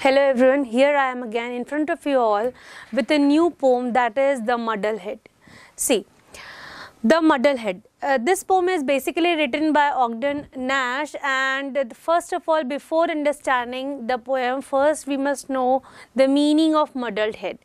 Hello everyone, here I am again in front of you all with a new poem that is The Muddlehead. See, The Muddlehead. Uh, this poem is basically written by Ogden Nash and first of all before understanding the poem first we must know the meaning of muddled head.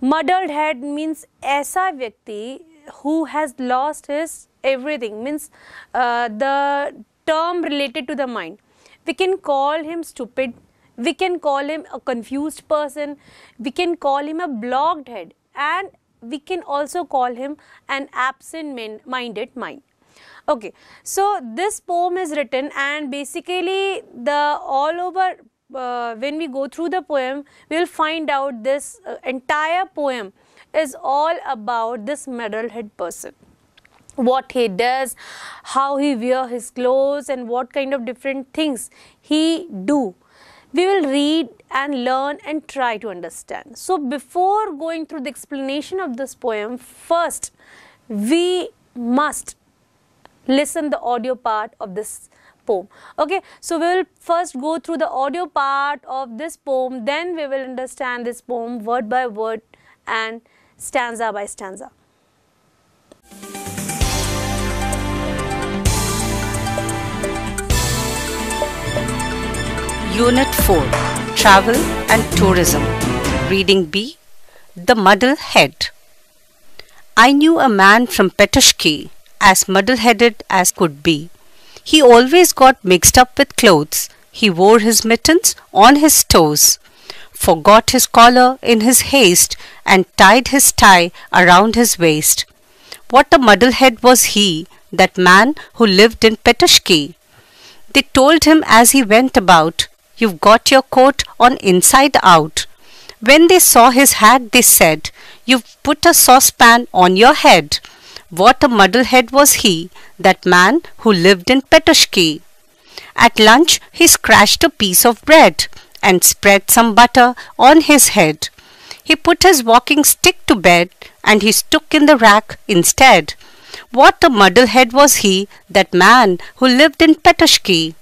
Muddled head means aisa vyakti who has lost his everything means uh, the term related to the mind. We can call him stupid we can call him a confused person. We can call him a blocked head. And we can also call him an absent minded mind. Okay, so this poem is written and basically the all over uh, when we go through the poem, we will find out this uh, entire poem is all about this medal-head person. What he does, how he wear his clothes and what kind of different things he do we will read and learn and try to understand. So before going through the explanation of this poem, first we must listen the audio part of this poem. Okay, so we will first go through the audio part of this poem, then we will understand this poem word by word and stanza by stanza. Unit 4 Travel and Tourism. Reading B The Muddle Head. I knew a man from Petushki as muddle headed as could be. He always got mixed up with clothes. He wore his mittens on his toes, forgot his collar in his haste, and tied his tie around his waist. What a muddle head was he, that man who lived in Petushki! They told him as he went about, You've got your coat on inside out. When they saw his hat, they said, You've put a saucepan on your head. What a muddlehead was he, that man who lived in Petushki. At lunch, he scratched a piece of bread and spread some butter on his head. He put his walking stick to bed and he stuck in the rack instead. What a muddlehead was he, that man who lived in Petushki.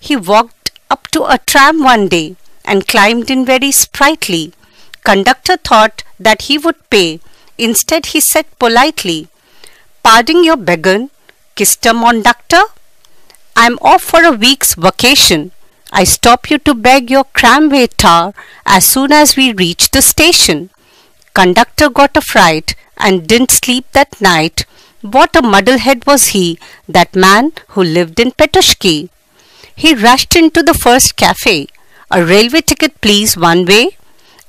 He walked up to a tram one day and climbed in very sprightly. Conductor thought that he would pay. Instead, he said politely, Pardon your beggin, Kister Monductor? I'm off for a week's vacation. I stop you to beg your cramway tar as soon as we reach the station. Conductor got a fright and didn't sleep that night. What a muddlehead was he, that man who lived in Petushki. He rushed into the first cafe. A railway ticket, please, one way.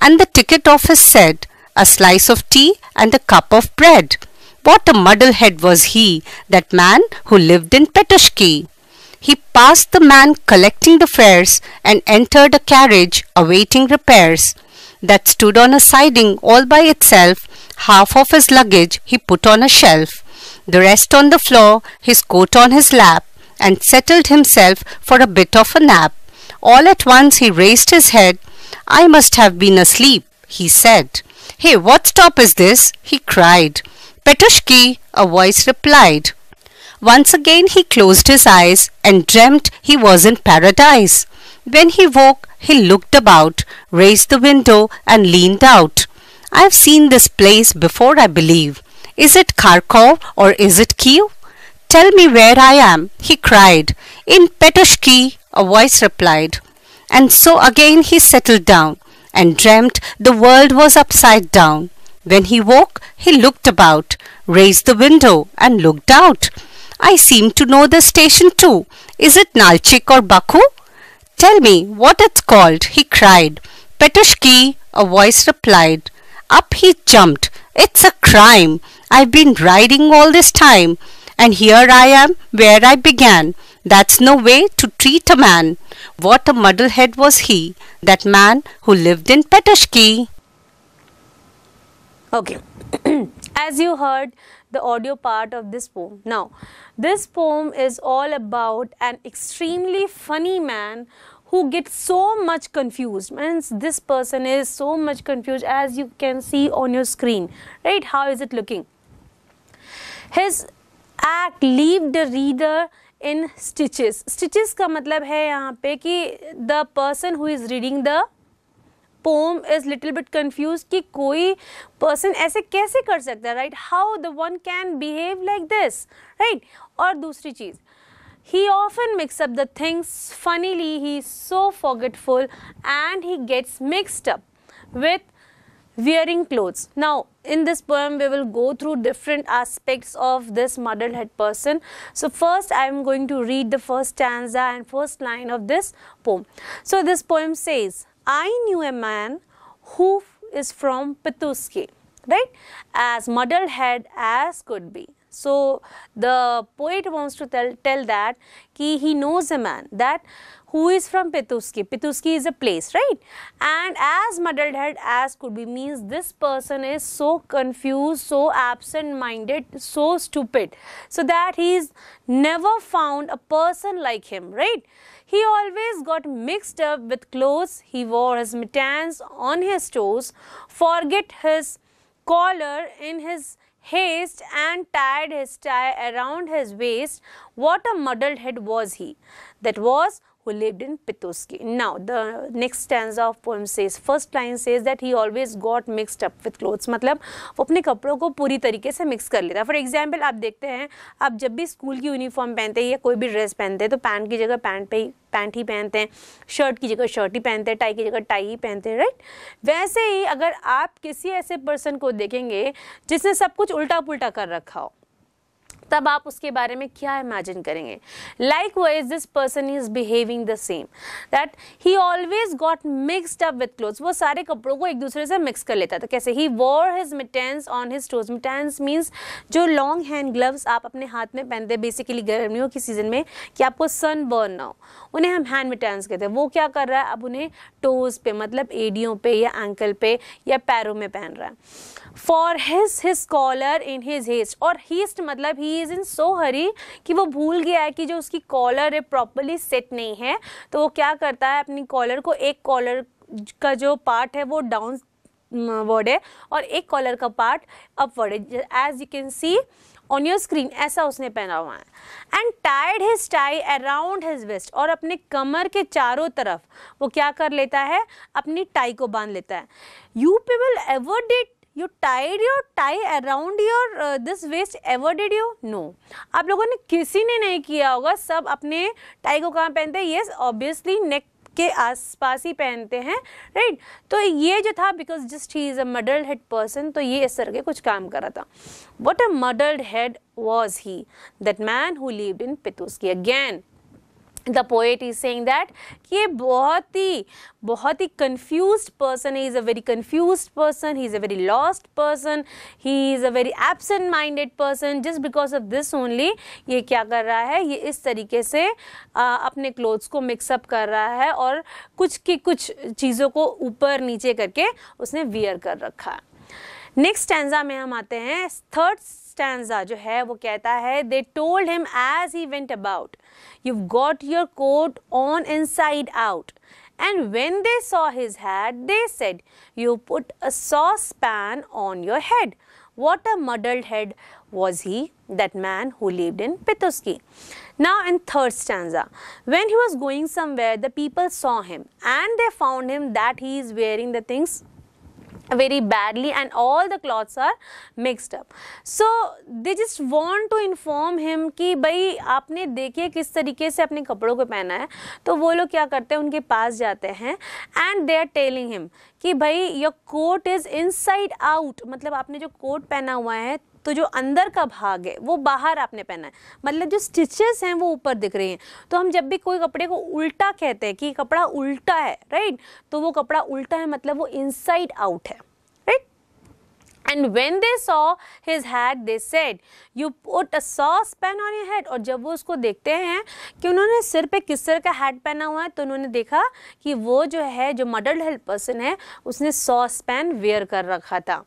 And the ticket office said, a slice of tea and a cup of bread. What a muddlehead was he, that man who lived in Petushki. He passed the man collecting the fares and entered a carriage awaiting repairs that stood on a siding all by itself. Half of his luggage he put on a shelf, the rest on the floor, his coat on his lap and settled himself for a bit of a nap. All at once he raised his head. I must have been asleep, he said. Hey, what stop is this? he cried. Petushki, a voice replied. Once again he closed his eyes and dreamt he was in paradise. When he woke, he looked about, raised the window, and leaned out. I've seen this place before, I believe. Is it Kharkov or is it Kiev? Tell me where I am, he cried. In Petushki, a voice replied. And so again he settled down and dreamt the world was upside down. When he woke, he looked about, raised the window, and looked out. I seem to know the station too. Is it Nalchik or Baku? Tell me what it's called, he cried. Petushki, a voice replied. Up he jumped. It's a crime. I've been riding all this time and here I am where I began. That's no way to treat a man. What a muddlehead was he, that man who lived in Petushki. Okay, as you heard the audio part of this poem. Now, this poem is all about an extremely funny man who gets so much confused means this person is so much confused as you can see on your screen right how is it looking his act leave the reader in stitches stitches का मतलब है यहाँ पे कि the person who is reading the poem is little bit confuse कि कोई person ऐसे कैसे कर सकता है right how the one can behave like this right और दूसरी चीज़ he often mixes up the things funnily he so forgetful and he gets mixed up up wearing clothes. Now, in this poem, we will go through different aspects of this muddlehead person. So, first, I am going to read the first stanza and first line of this poem. So, this poem says, I knew a man who is from Petuske, right? As muddlehead as could be. So, the poet wants to tell, tell that he knows a man that who is from Petuski. Petuski is a place, right? And as muddled-head as could be means this person is so confused, so absent-minded, so stupid, so that he is never found a person like him, right? He always got mixed up with clothes he wore, his mittens on his toes, forget his collar in his haste and tied his tie around his waist. What a muddled head was he. That was who lived in Pitoski. Now, the next stanza of poem says, first line says that he always got mixed up with clothes. मतलब वो अपने कपड़ों को पूरी तरीके से mix कर लेता है फॉर एग्जाम्पल आप देखते हैं आप जब भी स्कूल की यूनिफॉर्म पहनते हैं या कोई भी ड्रेस पहनते हैं तो पैंट की जगह पैंट पे ही पैंट ही पहनते हैं शर्ट की जगह शर्ट ही पहनते हैं टाई की जगह टाई ही पहनते हैं राइट वैसे ही अगर आप किसी ऐसे पर्सन को देखेंगे जिसने सब कुछ उल्टा पुल्टा कर रखा हो तब आप उसके बारे में क्या इमेजिन करेंगे likewise this person is behaving the same that he always got mixed up with cloth वो सारे कपड़ों को एक दूसरे से मिक्स कर लेता था कैसे he wore his mittens on his toes mittens means जो लॉन्ग हैंड ग्लव्स आप अपने हाथ में पहनते हैं बेसिकली गर्मियों की सीजन में कि आपको सन बर्न ना हो उन्हें हम हैंड मिटेंस कहते हैं वो क्या कर रहा है अब उन्हें टोज पे मतलब एडियो पे या एंकल पे या पैरों में पहन रहा है for his his collar in his haste और हीस्ट मतलब ही इज़ इन सो हरी कि वो भूल गया है कि जो उसकी कॉलर है प्रॉपरली सेट नहीं है तो वो क्या करता है अपनी कॉलर को एक कॉलर का जो पार्ट है वो डाउन वर्ड है और एक कॉलर का पार्ट अपवर्ड है as you can see on your screen ऐसा उसने पहना हुआ है and tied his tie around his waist और अपने कमर के चारों तरफ वो क्या कर लेता है अपनी टाई को बांध लेता है you people ever did you tied your tie around your this waist ever did you know आप लोगों ने किसी ने नहीं किया होगा सब अपने टाई को कहाँ पहनते हैं येस ऑब्वियसली नेक के आसपास ही पहनते हैं राइट right? तो ये जो था because just he is a muddled head person तो ये इस तरह के कुछ काम कर रहा था what a muddled head was he that man who live in की again the poet is saying that कि ये बहुत ही बहुत ही confuse person he is a very confuse person he is a very lost person he is a very absent minded person just because of this only ये क्या कर रहा है ये इस तरीके से आ, अपने क्लोथ्स को मिक्सअप कर रहा है और कुछ की कुछ चीज़ों को ऊपर नीचे करके उसने वियर कर रखा है नेक्स्ट स्टैंडा में हम आते हैं थर्ड stanza जो है वो कहता है they told him as he went about you've got your coat on inside out and when they saw his hat they said you put a saucepan on your head what a muddled head was he that man who lived in Pituski now in third stanza when he was going somewhere the people saw him and they found him that he is wearing the things very badly and all the cloths are mixed up so they just want to inform him कि भाई आपने देखिए किस तरीके से अपने कपड़ों को पहना है तो वो लोग क्या करते हैं उनके पास जाते हैं and they are telling him कि भाई your coat is inside out मतलब आपने जो कोट पहना हुआ है तो जो अंदर का भाग है वो बाहर आपने पहना है मतलब जो स्टिचेस हैं वो ऊपर दिख रही हैं तो हम जब भी कोई कपड़े को उल्टा कहते हैं कि कपड़ा उल्टा है राइट तो वो कपड़ा उल्टा है मतलब वो इनसाइड आउट है and when they saw his head they said you put a saucepan on your head और जब वो उसको देखते हैं कि उन्होंने सिर पे किस तरह का हैड पहना हुआ है तो उन्होंने देखा कि वो जो है जो मडल्ड हेल्थ पर्सन है उसने सॉस पैन वेयर कर रखा था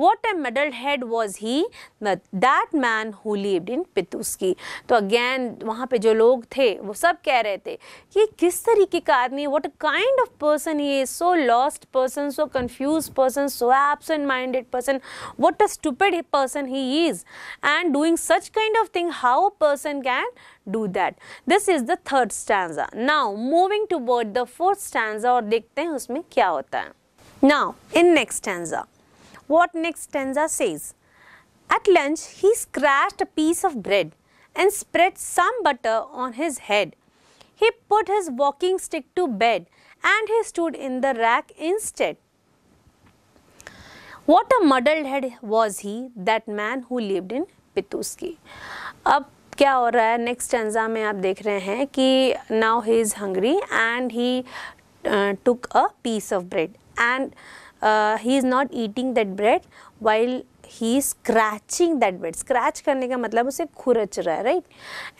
what a muddled head was he that man who lived in Pitusky तो अगेन वहाँ पे जो लोग थे वो सब कह रहे थे कि किस तरीके का आदमी what a kind of person he so lost person so confuse person so absent minded person What a stupid person he is. And doing such kind of thing, how a person can do that. This is the third stanza. Now, moving toward the fourth stanza or देखते हैं उसमें क्या होता है. Now, in next stanza, what next stanza says? At lunch, he scratched a piece of bread and spread some butter on his head. He put his walking stick to bed and he stood in the rack instead. What a muddled head was he, that man who lived in Pituski. अब क्या हो रहा है next टेंजा में आप देख रहे हैं कि now he is hungry and he took a piece of bread and he is not eating that bread while he scratching that bread scratch करने का मतलब उसे खुरच रहा है right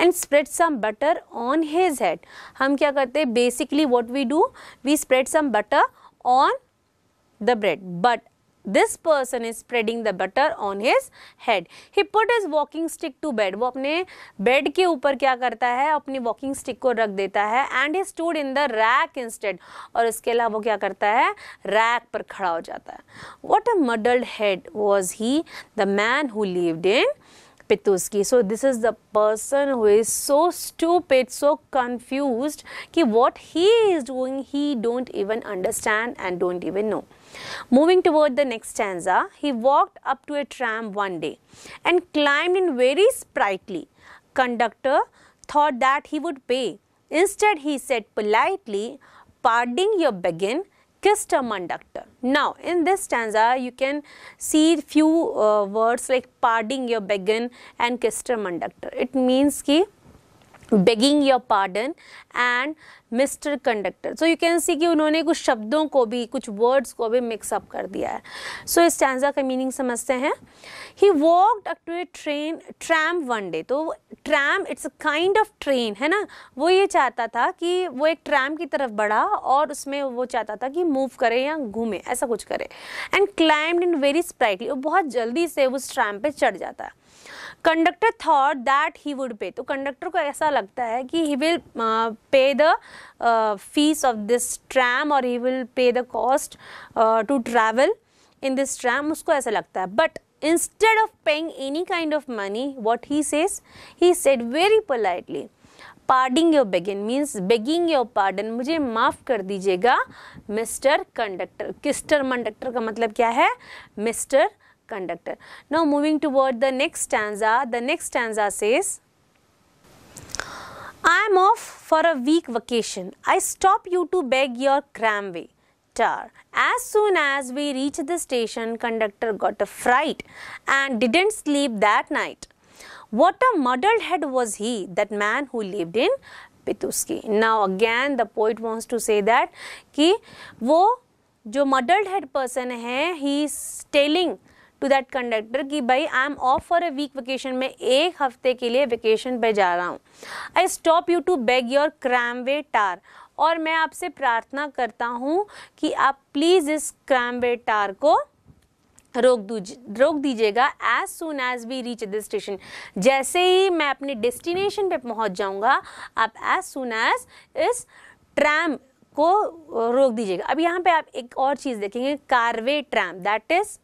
and spread some butter on his head हम क्या करते हैं basically what we do we spread some butter on the bread but this person is spreading the butter on his head he put is walking stick to bed वो अपने bed के ऊपर क्या करता है अपनी वॉकिंग स्टिक को रख देता है and he stood in the rack instead और इसके अलावा वो क्या करता है रैक पर खड़ा हो जाता है what a muddled head was he the man who lived in Pitusky so this is the person who is so stupid so confuse कि what he is doing he don't even understand and don't even know Moving toward the next stanza, he walked up to a tram one day and climbed in very sprightly. Conductor thought that he would pay. Instead, he said politely, "Parding your begin, kissed a conductor. Now, in this stanza, you can see few uh, words like "parding your begin and kissed a conductor. It means ki begging your pardon and mister conductor so you can see कि उन्होंने कुछ शब्दों को भी कुछ words को भी mix up कर दिया है सो so, इस चैंजा का मीनिंग समझते हैं he walked up to a train tram one day तो tram it's a kind of train है ना वो ये चाहता था कि वो एक ट्रैम की तरफ बढ़ा और उसमें वो चाहता था कि मूव करे या घूमे ऐसा कुछ करे and climbed in very sprightly बहुत जल्दी से उस ट्रैम पर चढ़ जाता है conductor thought that he would pay तो कंडक्टर को ऐसा लगता है कि he will pay the fees of this tram और he will pay the cost to travel in this tram उसको ऐसा लगता है but instead of paying any kind of money what he says he said very politely पार्डिंग your begging means begging your pardon मुझे माफ़ कर दीजिएगा mister conductor किस्टर मंडक्टर का मतलब क्या है mister conductor. Now moving toward the next stanza, the next stanza says, I am off for a week vacation. I stop you to beg your cramway. Tar. As soon as we reached the station, conductor got a fright and didn't sleep that night. What a muddled head was he, that man who lived in Pituski. Now again the poet wants to say that ki wo jo muddled head person hai, he is telling to that conductor कि भाई I am off for a week vacation मैं एक हफ्ते के लिए vacation पे जा रहा हूँ I stop you to beg your cram way tar और मैं आपसे प्रार्थना करता हूँ कि आप प्लीज़ इस क्रैम वे टार को रोक दूज रोक दीजिएगा as soon as we reach the station जैसे ही मैं अपने डेस्टिनेशन पे पहुंच जाऊंगा आप एज सुन एज इस ट्रैम को रोक दीजिएगा अब यहाँ पे आप एक और चीज़ देखेंगे कारवे ट्रैम दैट इज़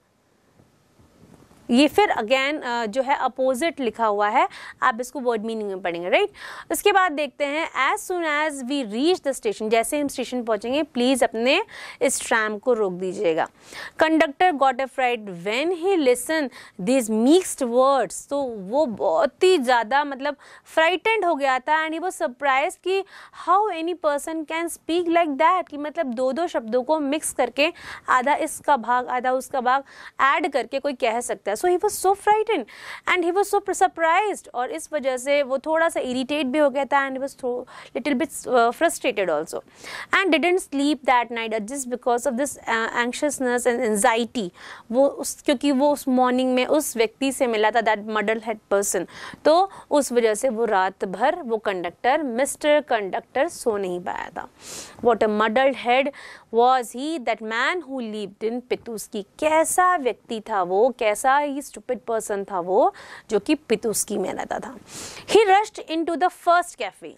ये फिर अगेन जो है अपोजिट लिखा हुआ है आप इसको वर्ड मीनिंग में पढ़ेंगे राइट उसके बाद देखते हैं as soon as we reach the station जैसे हम स्टेशन पहुंचेंगे प्लीज़ अपने इस ट्रैम को रोक दीजिएगा conductor got afraid when he listen these mixed words तो वो बहुत ही ज़्यादा मतलब फ्राइटेंड हो गया था एंड ही वो सरप्राइज कि how any person can speak like that कि मतलब दो दो शब्दों को मिक्स करके आधा इसका भाग आधा उसका भाग ऐड करके कोई कह सकता है so he was so frightened and he was so surprise और इस वजह से वो थोड़ा सा इरीटेट भी हो गया था and was little bit frustrated also and didn't sleep that night just because of this anxiousness and anxiety वो उस क्योंकि वो उस मॉर्निंग में उस व्यक्ति से मिला था दैट मडल हेड पर्सन तो उस वजह से वो रात भर वो कंडक्टर मिस्टर कंडक्टर सो नहीं पाया था what a muddle head was he that man who lived in Pitusky कैसा व्यक्ति था वो कैसा ही स्टूपिड पर्सन था वो जो कि पितुस्की में रहता था he rushed into the first cafe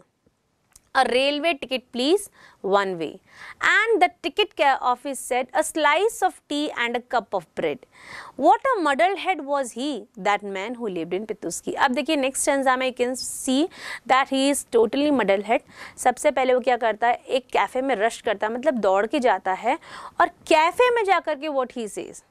a railway ticket please one way and the ticket office said a slice of tea and a cup of bread what a muddle head was he that man who lived in Pitusky अब देखिए next एंजाम I can see that he is totally muddle head सबसे पहले वो क्या करता है एक कैफे में रश करता है मतलब दौड़ के जाता है और कैफे में जाकर के what he says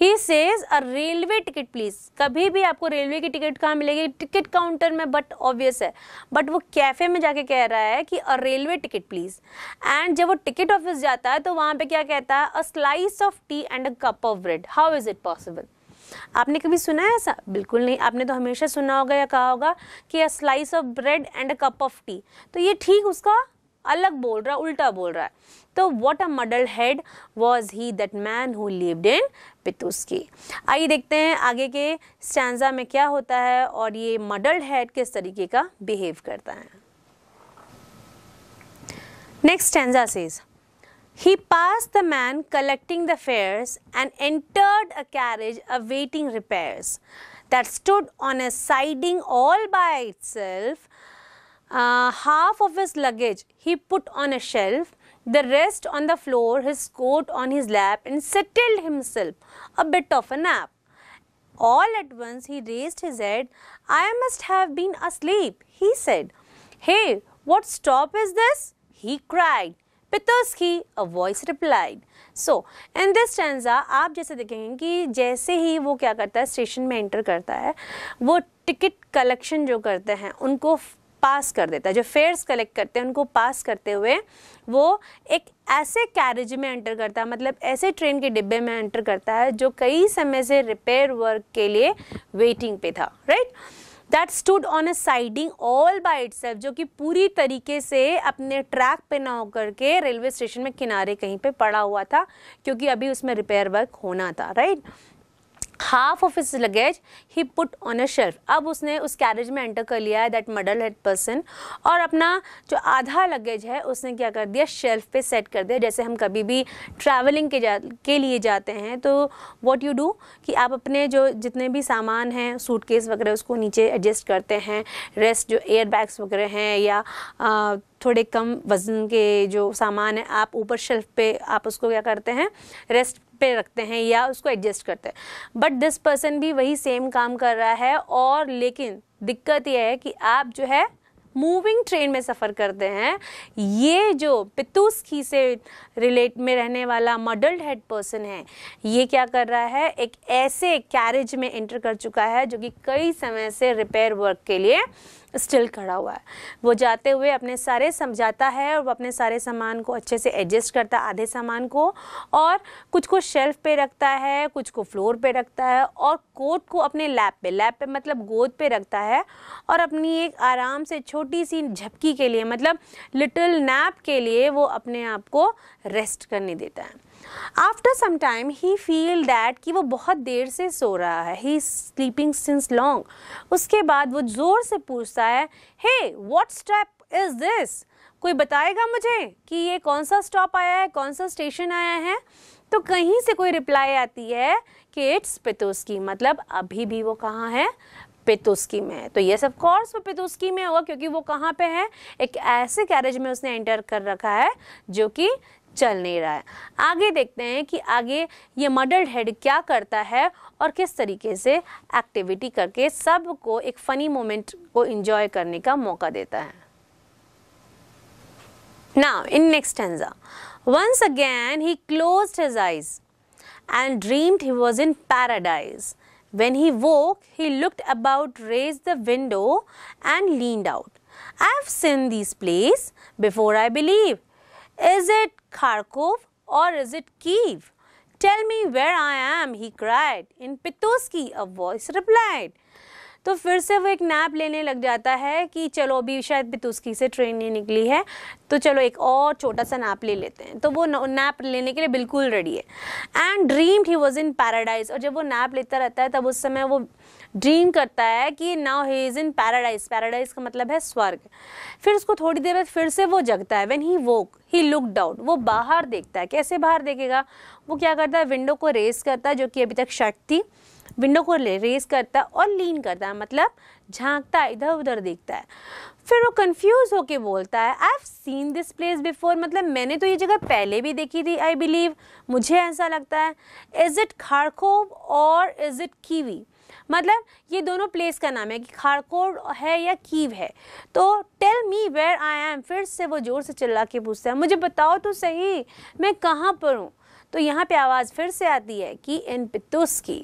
he says a railway ticket please कभी भी आपको रेलवे की टिकट कहाँ मिलेगी टिकट काउंटर में बट ऑब्वियस है बट वो कैफे में जाके कह रहा है कि a railway ticket please and जब वो टिकट ऑफिस जाता है तो वहाँ पे क्या कहता है a slice of tea and a cup of bread how is it possible आपने कभी सुना है ऐसा बिल्कुल नहीं आपने तो हमेशा सुना होगा या कहा होगा कि a slice of bread and a cup of tea तो ये ठीक उसका अलग बोल रहा है उल्टा बोल रहा है तो what a muddle head was he that man who lived in Pitusky आइए देखते हैं आगे के स्टैंडा में क्या होता है और ये मडल हेड किस तरीके का बिहेव करता है next stanza says He passed the man collecting the fares and entered a carriage awaiting repairs that stood on a siding all by itself uh, half of his luggage he put on a shelf, the rest on the floor, his coat on his lap and settled himself a bit of a nap. All at once he raised his head. I must have been asleep, he said. Hey, what stop is this? He cried. "Peterski," a voice replied. So, in this stanza, आप जैसे देखेंगे कि जैसे ही वो क्या करता है station में एंटर करता है वो टिकट कलेक्शन जो करते हैं उनको पास कर देता है जो फेयर्स कलेक्ट करते हैं उनको पास करते हुए वो एक ऐसे कैरेज में एंटर करता है मतलब ऐसे ट्रेन के डिब्बे में एंटर करता है जो कई समय से रिपेयर वर्क के लिए वेटिंग पे था right that stood on a siding all by itself जो कि पूरी तरीके से अपने ट्रैक पे ना होकर के रेलवे स्टेशन में किनारे कहीं पे पड़ा हुआ था क्योंकि अभी उसमें रिपेयर वर्क होना था right right? Half of his luggage he put on a shelf अब उसने उस कैरेज में एंटर कर लिया है दैट मडल हेड पर्सन और अपना जो आधा लगेज है उसने क्या कर दिया शेल्फ पे सेट कर दिया जैसे हम कभी भी ट्रैवलिंग के जा के लिए जाते हैं तो वॉट यू डू कि आप अपने जो जितने भी सामान हैं सूटकेस वगैरह उसको नीचे एडजस्ट करते हैं रेस्ट जो एयर बैग्स वगैरह हैं या आ, थोड़े कम वज़न के जो सामान है आप ऊपर शेल्फ पे आप उसको क्या करते हैं रेस्ट पे रखते हैं या उसको एडजस्ट करते हैं बट दिस पर्सन भी वही सेम काम कर रहा है और लेकिन दिक्कत यह है कि आप जो है मूविंग ट्रेन में सफ़र करते हैं ये जो पितूस की से रिलेट में रहने वाला मॉडल्ड हेड पर्सन है ये क्या कर रहा है एक ऐसे कैरेज में एंटर कर चुका है जो कि कई समय से रिपेयर वर्क के लिए स्टिल खड़ा हुआ है वो जाते हुए अपने सारे समझाता है और वो अपने सारे सामान को अच्छे से एडजस्ट करता है आधे सामान को और कुछ को शेल्फ पे रखता है कुछ को फ्लोर पे रखता है और कोट को अपने लैप पे लैप पे मतलब गोद पे रखता है और अपनी एक आराम से छोटी सी झपकी के लिए मतलब लिटिल नैप के लिए वो अपने आप को रेस्ट करने देता है after some time he feel that कि वो बहुत देर से सो रहा है ही स्लीपिंग सिंस लॉन्ग उसके बाद वो ज़ोर से पूछता है hey what step is this कोई बताएगा मुझे कि ये कौन सा स्टॉप आया है कौन सा स्टेशन आया है तो कहीं से कोई रिप्लाई आती है कि इट्स पितुस्की मतलब अभी भी वो कहाँ है पितुस्की में तो ये सब कोर्स वो पितुस्की में होगा क्योंकि वो कहाँ पे है एक ऐसे कैरेज में उसने एंटर कर रखा है जो कि चल नहीं रहा है आगे देखते हैं कि आगे ये मडल्ड हेड क्या करता है और किस तरीके से एक्टिविटी करके सब को एक फनी मोमेंट को इंजॉय करने का मौका देता है now in next stanza once again he close his eyes and dreamed he was in paradise when he woke he looked about raise the window and lean out I have seen this place before I believe is it Kharkov or is it Kiev? Tell me where I am, he cried. In Pitoski, a voice replied. तो फिर से वो एक nap लेने लग जाता है कि चलो अभी शायद पितुस्की से ट्रेन नहीं निकली है तो चलो एक और छोटा सा नैप ले लेते हैं तो वो नैप लेने के लिए बिल्कुल रेडी है and dreamed he was in paradise और जब वो नैप लेता रहता है तब उस समय वो ड्रीम करता है कि now he is in paradise paradise का मतलब है स्वर्ग फिर उसको थोड़ी देर बाद फिर से वो जगता है when he woke he looked वो बाहर देखता है कैसे बाहर देखेगा वो क्या करता है विंडो को रेस करता है जो कि अभी तक शर्ट थी विंडो को रेस करता है और लीन करता है मतलब झांकता है इधर उधर देखता है फिर वो कंफ्यूज होके बोलता है I have seen this place before मतलब मैंने तो ये जगह पहले भी देखी थी आई बिलीव मुझे ऐसा लगता है इज़ इट खारखोव और इज़ इट कीवी मतलब ये दोनों प्लेस का नाम है कि खारकोड है या कीव है तो tell me where I am फिर से वो ज़ोर से चिल्ला के पूछता है मुझे बताओ तो सही मैं कहाँ पर हूँ तो यहाँ पे आवाज़ फिर से आती है कि इन पितुस की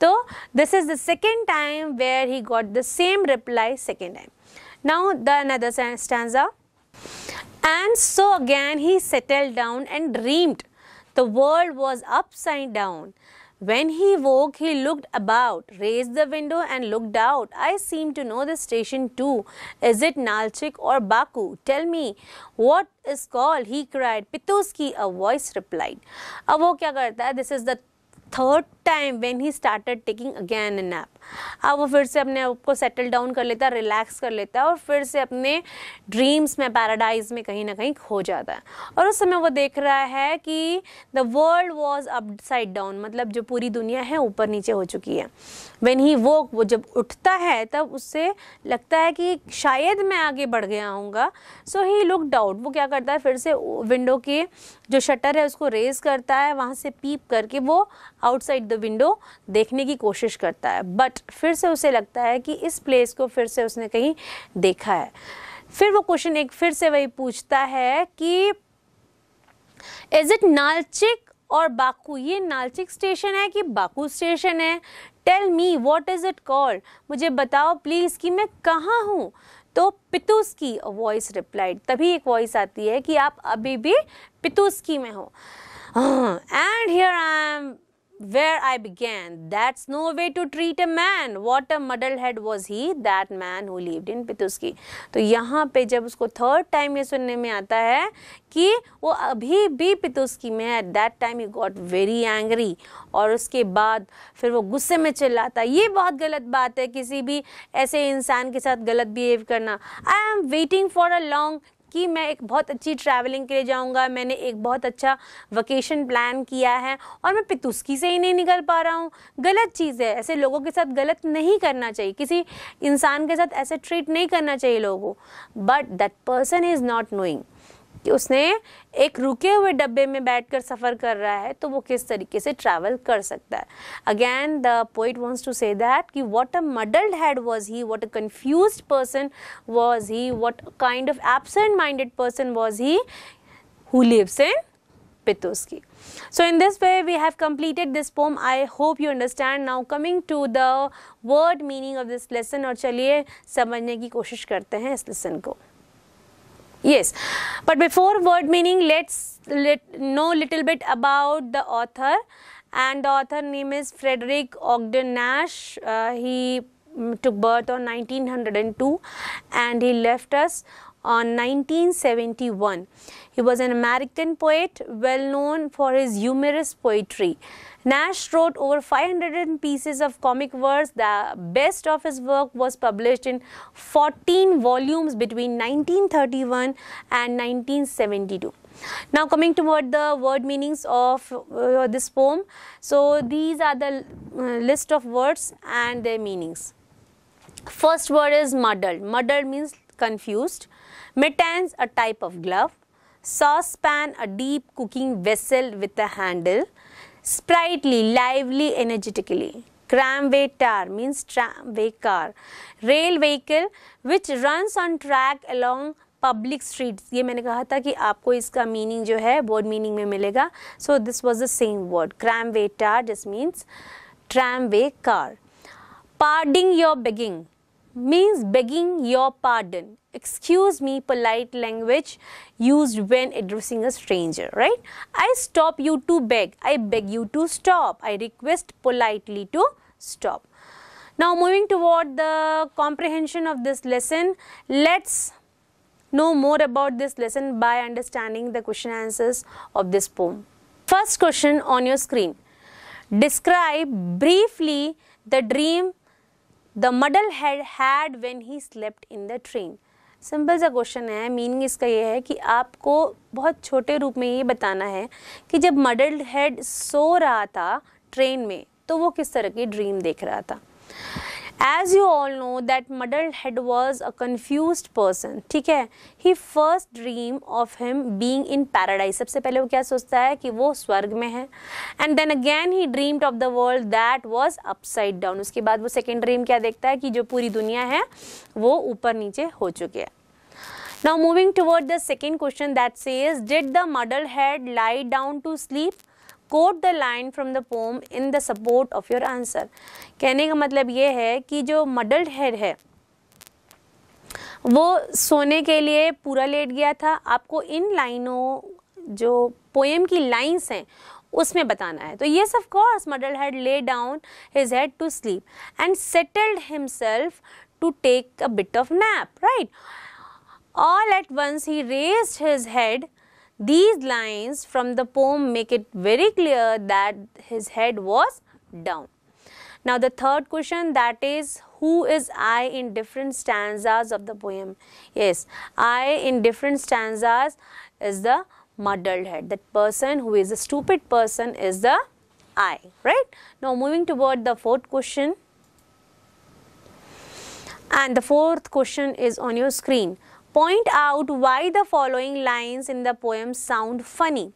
तो this is the second time where he got the same reply second time now the another stanza and so again he settle down and dreamed the world was side down When he woke, he looked about, raised the window, and looked out. I seem to know the station too. Is it Nalchik or Baku? Tell me, what is called? He cried. Pituski, a voice replied. अब वो This is the third time when he started taking again an nap अब वो फिर से अपने आप को settle down कर लेता है रिलैक्स कर लेता है और फिर से अपने ड्रीम्स में पैराडाइज में कहीं ना कहीं खो जाता है और उस समय वो देख रहा है कि the world was upside down मतलब जो पूरी दुनिया है ऊपर नीचे हो चुकी है वेन ही वो वो जब उठता है तब उससे लगता है कि शायद मैं आगे बढ़ गया हूँ सो ही लुक डाउट वो क्या करता है फिर से विंडो के जो शटर है उसको रेज करता है वहाँ से पीप करके वो आउटसाइड विंडो देखने की कोशिश करता है बट फिर से उसे लगता है कि इस प्लेस को फिर से उसने कहीं देखा है फिर वो क्वेश्चन एक फिर से वही पूछता है कि इज इट नालचिक और बाकू ये नालचिक स्टेशन है कि बाकू स्टेशन है tell me what is it called मुझे बताओ प्लीज़ कि मैं कहाँ हूँ तो पितूस की वॉइस रिप्लाइड तभी एक वॉइस आती है कि आप अभी भी पितूस की में हो and here I am where I began. That's no way to treat a man. What a muddlehead was he, that man who lived in Pituski. तो यहाँ पे जब उसको थर्ड टाइम ये सुनने में आता है कि वो अभी भी पितुस्की में है that time he got very angry और उसके बाद फिर वो गुस्से में चिल्लाता ये बहुत गलत बात है किसी भी ऐसे इंसान के साथ गलत बिहेव करना I am waiting for a long कि मैं एक बहुत अच्छी ट्रैवलिंग के लिए जाऊँगा मैंने एक बहुत अच्छा वकेशन प्लान किया है और मैं पितुस्की से ही नहीं निकल पा रहा हूँ गलत चीज़ है ऐसे लोगों के साथ गलत नहीं करना चाहिए किसी इंसान के साथ ऐसे ट्रीट नहीं करना चाहिए लोगों को but that person is not knowing कि उसने एक रुके हुए डब्बे में बैठकर सफ़र कर रहा है तो वो किस तरीके से ट्रैवल कर सकता है again the poet wants to say that कि what a muddled head was he what a confuse person was he what kind of absent minded person was he who lives in की so in this way we have completed this poem I hope you understand now coming to the word meaning of this lesson और चलिए समझने की कोशिश करते हैं इस lesson को Yes, but before word meaning, let's let, know little bit about the author. And the author name is Frederick Ogden Nash. Uh, he mm, took birth on 1902 and he left us on 1971. He was an American poet well known for his humorous poetry Nash wrote over 500 pieces of comic verse. The best of his work was published in 14 volumes between 1931 and 1972. Now coming toward the word meanings of uh, this poem. So these are the uh, list of words and their meanings. First word is muddled. Muddled means confused. Mittens, a type of glove. Saucepan, a deep cooking vessel with a handle. sprightly lively energetically tramway tar means tramway car rail vehicle which runs on track along public streets ये मैंने कहा था कि आपको इसका meaning जो है word meaning में मिलेगा so this was the same word tram way car just means tram way car pardon your begging means begging your pardon. Excuse me, polite language used when addressing a stranger, right? I stop you to beg. I beg you to stop. I request politely to stop. Now, moving toward the comprehension of this lesson, let's know more about this lesson by understanding the question answers of this poem. First question on your screen. Describe briefly the dream the muddle had had when he slept in the train simple सा question है meaning इसका यह है कि आपको बहुत छोटे रूप में ये बताना है कि जब मडल हेड सो रहा था ट्रेन में तो वो किस तरह की ड्रीम देख रहा था as you all know that muddle head was a confuse person ठीक है he first dream of him being in paradise सबसे पहले वो क्या सोचता है कि वो स्वर्ग में है and then again he dreamed of the world that was upside down उसके बाद वो सेकेंड ड्रीम क्या देखता है कि जो पूरी दुनिया है वो ऊपर नीचे हो हैं now now moving the the second question that says did the muddlehead lie down to sleep quote the line from the poem in the support of your answer कहने का मतलब ये है कि जो मडल्ड हेड है वो सोने के लिए पूरा लेट गया था आपको इन लाइनों जो पोएम की लाइंस हैं उसमें बताना है तो yes of course muddle head lay down his head to sleep and settled himself to take a bit of nap right all at once he raise his head These lines from the poem make it very clear that his head was down. Now the third question that is who is I in different stanzas of the poem? Yes, I in different stanzas is the muddled head. That person who is a stupid person is the I, right? Now moving toward the fourth question. And the fourth question is on your screen. Point out why the following lines in the poem sound funny.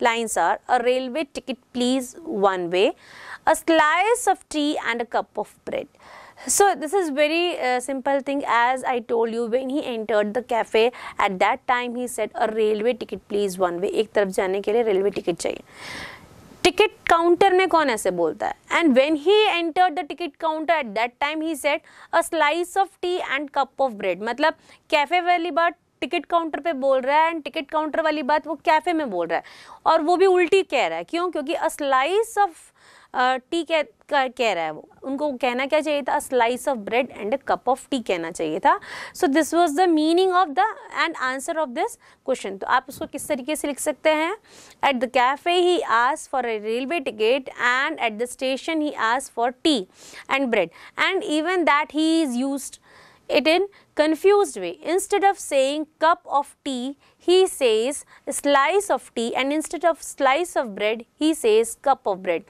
Lines are a railway ticket please one way, a slice of tea and a cup of bread. So this is very uh, simple thing as I told you when he entered the cafe at that time he said a railway ticket please one way एक तरफ जाने के लिए railway ticket चाहिए ticket counter में कौन ऐसे बोलता है and when he enter the ticket counter at that time he said a slice of tea and cup of bread मतलब कैफे वाली बात टिकट काउंटर पे बोल रहा है एंड टिकट काउंटर वाली बात वो कैफे में बोल रहा है और वो भी उल्टी कह रहा है क्यों क्योंकि अ स्लाइस ऑफ टी कह कह रहा है वो उनको कहना क्या चाहिए था slice of bread and a cup of tea कहना चाहिए था so this was the meaning of the and answer of this question तो आप उसको किस तरीके से लिख सकते हैं एट द कैफे ही आज for a railway ticket and at the station ही आज for T and bread and even that he is use it in confused way. Instead of saying cup of tea, he says slice of tea and instead of slice of bread, he says cup of bread.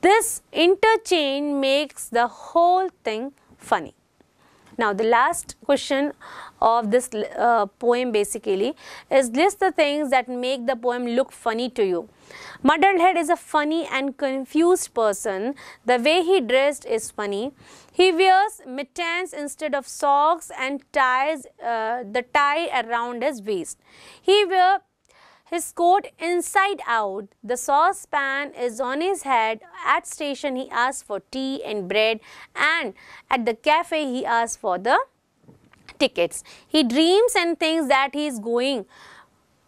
This interchange makes the whole thing funny. Now, the last question of this uh, poem basically is list the things that make the poem look funny to you. Muddlehead is a funny and confused person. The way he dressed is funny. He wears mittens instead of socks and ties uh, the tie around his waist. He wears his coat inside out. The saucepan is on his head. At station he asks for tea and bread and at the cafe he asks for the tickets. He dreams and thinks that he is going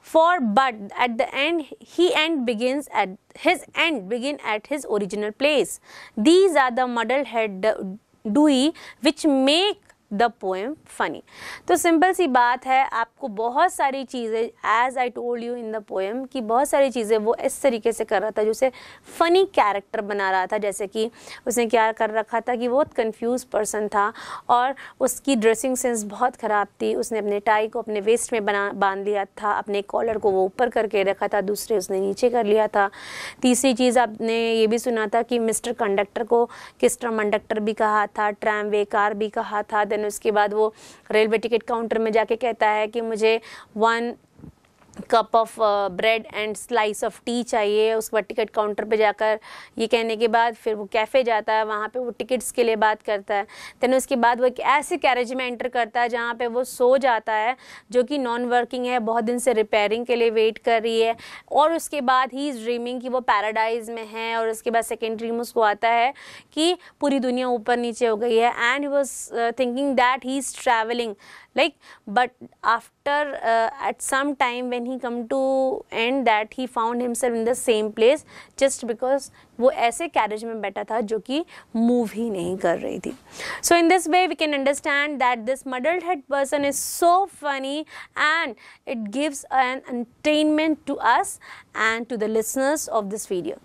for but at the end he end begins at his end begin at his original place. These are the muddle head dewey which make the poem funny तो simple सी बात है आपको बहुत सारी चीज़ें as I told you in the poem कि बहुत सारी चीज़ें वो इस तरीके से कर रहा था जो उसे फ़नी कैरेक्टर बना रहा था जैसे कि उसने क्या कर रखा था कि बहुत कन्फ्यूज़ पर्सन था और उसकी ड्रेसिंग सेंस बहुत ख़राब थी उसने अपने टाई को अपने वेस्ट में बना बांध लिया था अपने कॉलर को वो ऊपर करके रखा था दूसरे उसने नीचे कर लिया था तीसरी चीज़ आपने ये भी सुना था कि मिस्टर कंडक्टर को किस्टर मंडक्टर भी कहा था ट्रैम वे कार भी कहा था देन देन उसके बाद वो रेलवे टिकट काउंटर में जाके कहता है कि मुझे one cup of bread and slice of tea चाहिए उस पर टिकट काउंटर पे जाकर ये कहने के बाद फिर वो कैफ़े जाता है वहाँ पे वो टिकट्स के लिए बात करता है देन उसके बाद वो एक ऐसे कैरेज में एंटर करता है जहाँ पे वो सो जाता है जो कि नॉन वर्किंग है बहुत दिन से रिपेयरिंग के लिए वेट कर रही है और उसके बाद ही इज़ ड्रीमिंग कि वो पैराडाइज में है और उसके बाद सेकेंड ड्रीम उसको आता है कि पूरी दुनिया ऊपर नीचे हो गई है and he was thinking that he is travelling like but after uh, at some time when he come to end that he found himself in the same place just because वो ऐसे कैरेज में बैठा था जो कि move ही नहीं कर रही थी so in this way we can understand that this muddled head person is so funny and it gives an entertainment to us and to the listeners of this video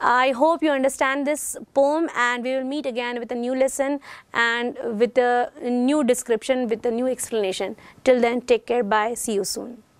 I hope you understand this poem and we will meet again with a new lesson and with a new description, with a new explanation. Till then, take care. Bye. See you soon.